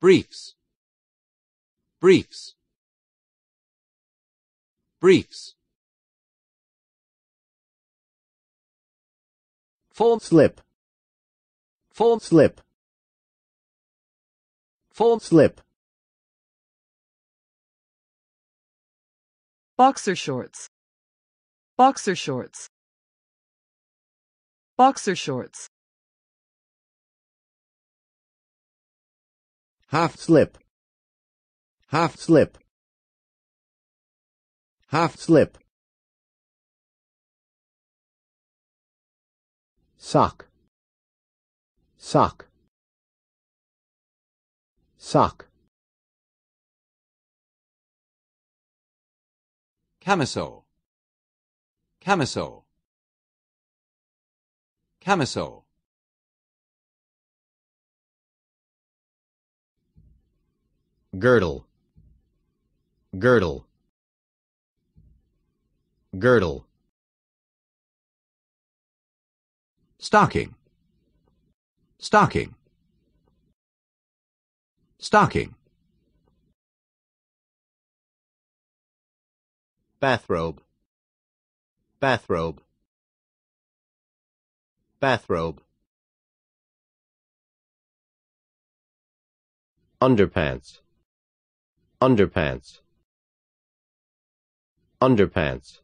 briefs briefs briefs form slip form slip form slip boxer shorts boxer shorts boxer shorts half slip half slip half slip sock sock sock camisole camisole camisole girdle girdle girdle stocking stocking stocking bathrobe bathrobe bathrobe underpants underpants underpants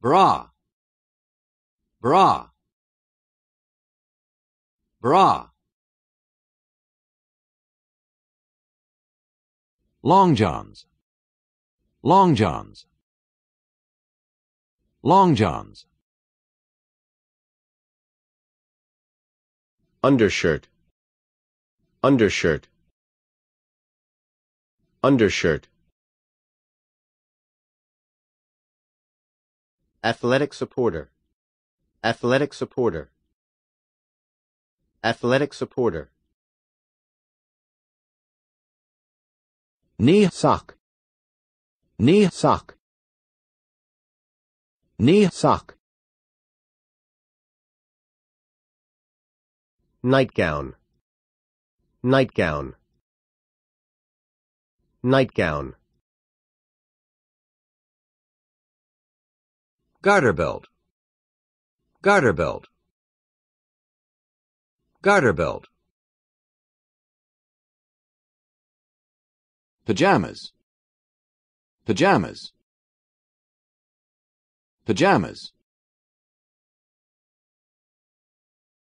bra bra bra long johns long johns long johns undershirt undershirt undershirt athletic supporter athletic supporter athletic supporter knee sock knee sock knee sock nightgown Nightgown Nightgown Garter belt Garter belt Garter belt Pajamas Pajamas Pajamas